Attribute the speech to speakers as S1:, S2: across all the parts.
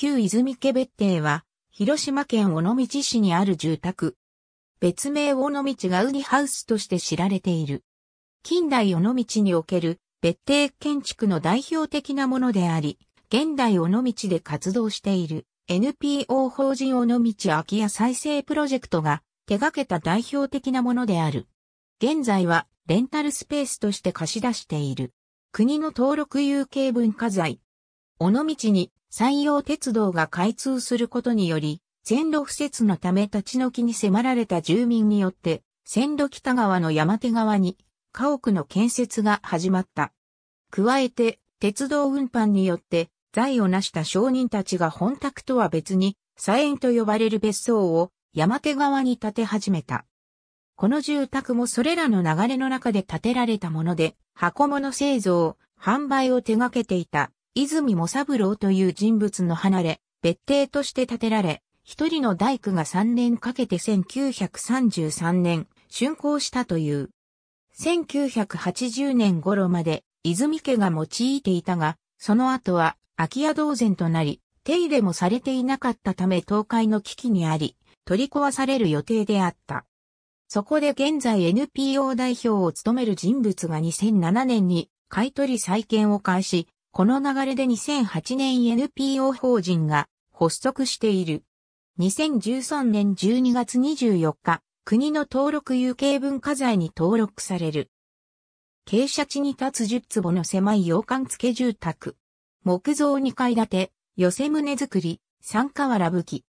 S1: 旧泉家別邸は、広島県尾道市にある住宅。別名尾道がウニハウスとして知られている。近代尾道における別邸建築の代表的なものであり、現代尾道で活動している NPO 法人尾道空き家再生プロジェクトが手掛けた代表的なものである。現在はレンタルスペースとして貸し出している。国の登録有形文化財。尾道に山陽鉄道が開通することにより、線路敷設のため立ち退きに迫られた住民によって、線路北側の山手側に家屋の建設が始まった。加えて、鉄道運搬によって財を成した商人たちが本宅とは別に、菜園と呼ばれる別荘を山手側に建て始めた。この住宅もそれらの流れの中で建てられたもので、箱物製造、販売を手掛けていた泉茂三郎という人物の離れ、別邸として建てられ、一人の大工が3年かけて1933年、竣工したという。1980年頃まで、泉家が用いていたが、その後は空き家同然となり、手入れもされていなかったため倒壊の危機にあり、取り壊される予定であった。そこで現在 NPO 代表を務める人物が2007年に買取再建を開始、この流れで2008年 NPO 法人が発足している。2013年12月24日、国の登録有形文化財に登録される。傾斜地に立つ10坪の狭い洋館付住宅。木造2階建て、寄せ棟造り、三河原武器。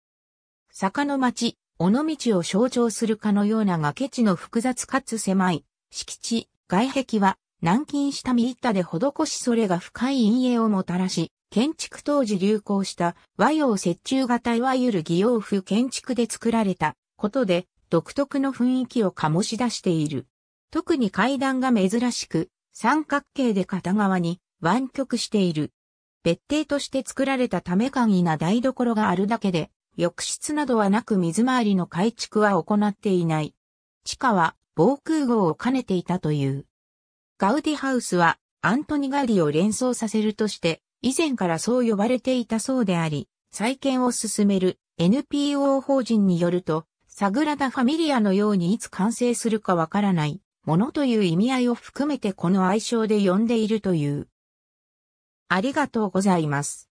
S1: 坂の町、尾道を象徴するかのような崖地の複雑かつ狭い、敷地、外壁は南京した板で施しそれが深い陰影をもたらし、建築当時流行した和洋折衷型いわゆる偽洋風建築で作られたことで独特の雰囲気を醸し出している。特に階段が珍しく三角形で片側に湾曲している。別邸として作られたため簡易な台所があるだけで、浴室などはなく水回りの改築は行っていない。地下は防空壕を兼ねていたという。ガウディハウスはアントニガウディを連想させるとして、以前からそう呼ばれていたそうであり、再建を進める NPO 法人によると、サグラダ・ファミリアのようにいつ完成するかわからないものという意味合いを含めてこの愛称で呼んでいるという。ありがとうございます。